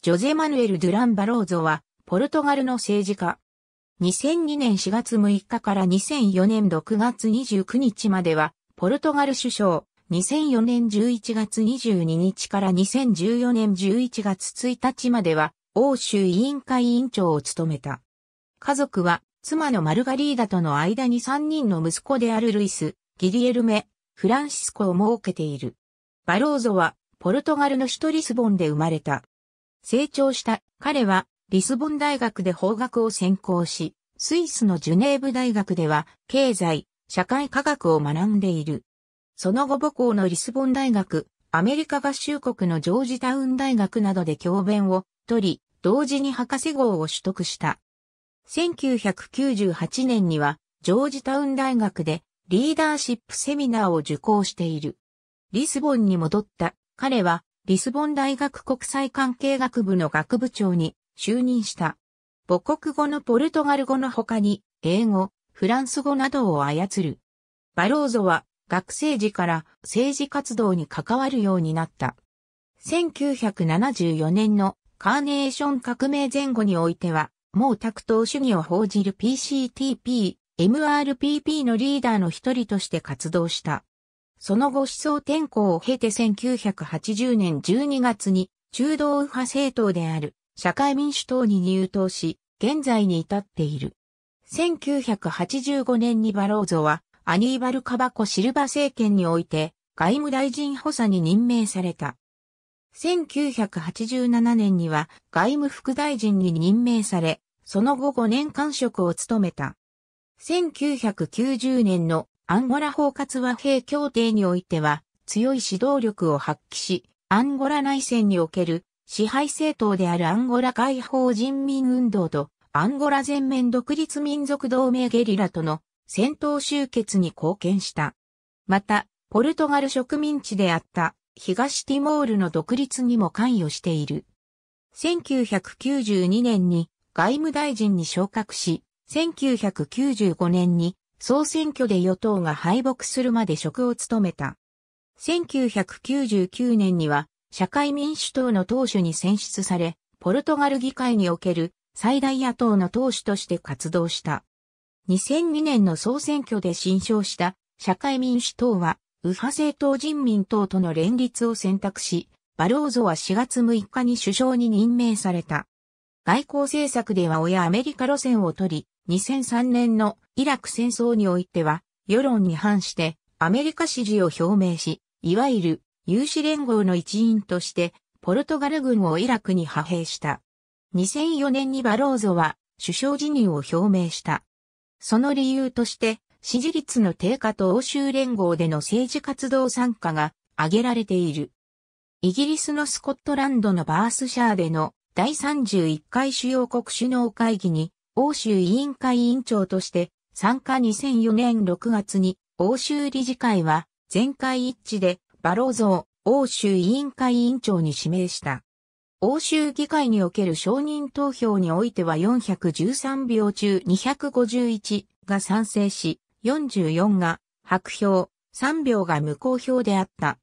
ジョゼ・マヌエル・ドゥラン・バローゾは、ポルトガルの政治家。2002年4月6日から2004年6月29日までは、ポルトガル首相、2004年11月22日から2014年11月1日までは、欧州委員会委員長を務めた。家族は、妻のマルガリーダとの間に3人の息子であるルイス、ギリエルメ、フランシスコを設けている。バローゾは、ポルトガルの首都リスボンで生まれた。成長した彼はリスボン大学で法学を専攻し、スイスのジュネーブ大学では経済、社会科学を学んでいる。その後母校のリスボン大学、アメリカ合衆国のジョージタウン大学などで教鞭を取り、同時に博士号を取得した。1998年には、ジョージタウン大学でリーダーシップセミナーを受講している。リスボンに戻った彼はリスボン大学国際関係学部の学部長に就任した。母国語のポルトガル語の他に、英語、フランス語などを操る。バローゾは学生時から政治活動に関わるようになった。1974年のカーネーション革命前後においては、毛沢東主義を報じる PCTP、MRPP のリーダーの一人として活動した。その後思想転向を経て1980年12月に中道右派政党である社会民主党に入党し、現在に至っている。1985年にバローゾはアニーバル・カバコ・シルバ政権において外務大臣補佐に任命された。1987年には外務副大臣に任命され、その後5年間職を務めた。1990年のアンゴラ包括和平協定においては、強い指導力を発揮し、アンゴラ内戦における支配政党であるアンゴラ解放人民運動とアンゴラ全面独立民族同盟ゲリラとの戦闘終結に貢献した。また、ポルトガル植民地であった東ティモールの独立にも関与している。1992年に外務大臣に昇格し、1995年に総選挙で与党が敗北するまで職を務めた。1999年には社会民主党の党首に選出され、ポルトガル議会における最大野党の党首として活動した。2002年の総選挙で新勝した社会民主党は右派政党人民党との連立を選択し、バローゾは4月6日に首相に任命された。外交政策では親アメリカ路線を取り、2003年のイラク戦争においては、世論に反してアメリカ支持を表明し、いわゆる有志連合の一員として、ポルトガル軍をイラクに派兵した。2004年にバローゾは首相辞任を表明した。その理由として、支持率の低下と欧州連合での政治活動参加が挙げられている。イギリスのスコットランドのバースシャーでの第31回主要国首脳会議に、欧州委員会委員長として、参加2004年6月に、欧州理事会は、全会一致で、バローゾを欧州委員会委員長に指名した。欧州議会における承認投票においては413票中251が賛成し、44が白票、3票が無効票であった。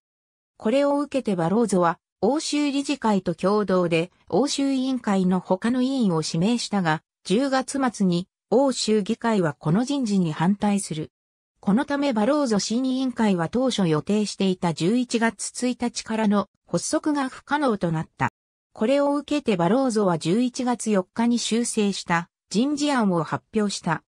これを受けてバローゾは欧州理事会と共同で欧州委員会の他の委員を指名したが、10月末に欧州議会はこの人事に反対する。このためバローゾ新委員会は当初予定していた11月1日からの発足が不可能となった。これを受けてバローゾは11月4日に修正した人事案を発表した。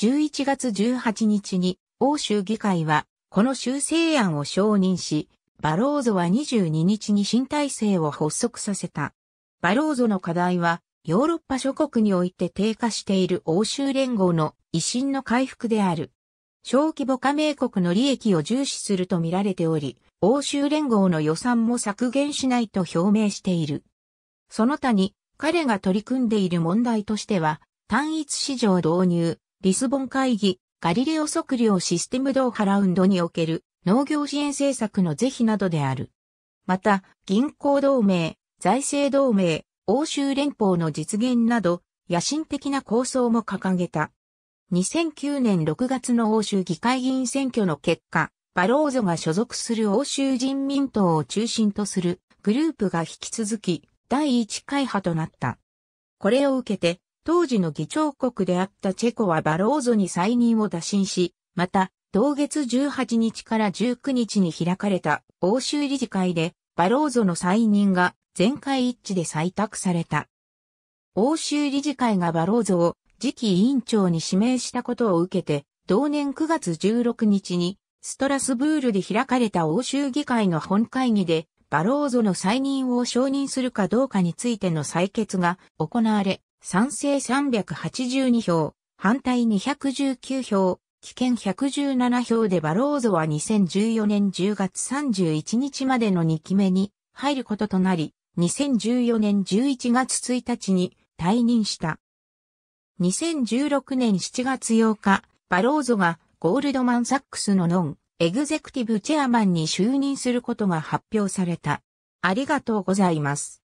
11月18日に欧州議会はこの修正案を承認し、バローゾは22日に新体制を発足させた。バローゾの課題は、ヨーロッパ諸国において低下している欧州連合の維新の回復である。小規模加盟国の利益を重視すると見られており、欧州連合の予算も削減しないと表明している。その他に、彼が取り組んでいる問題としては、単一市場導入、リスボン会議、ガリレオ測量システム同波ラウンドにおける農業支援政策の是非などである。また、銀行同盟、財政同盟、欧州連邦の実現など、野心的な構想も掲げた。2009年6月の欧州議会議員選挙の結果、バローゾが所属する欧州人民党を中心とするグループが引き続き第一会派となった。これを受けて、当時の議長国であったチェコはバローゾに再任を打診し、また、同月18日から19日に開かれた欧州理事会でバローゾの再任が全会一致で採択された。欧州理事会がバローゾを次期委員長に指名したことを受けて、同年9月16日にストラスブールで開かれた欧州議会の本会議で、バローゾの再任を承認するかどうかについての採決が行われ、賛成382票、反対219票、危険117票でバローゾは2014年10月31日までの2期目に入ることとなり、2014年11月1日に退任した。2016年7月8日、バローゾがゴールドマンサックスのノン、エグゼクティブチェアマンに就任することが発表された。ありがとうございます。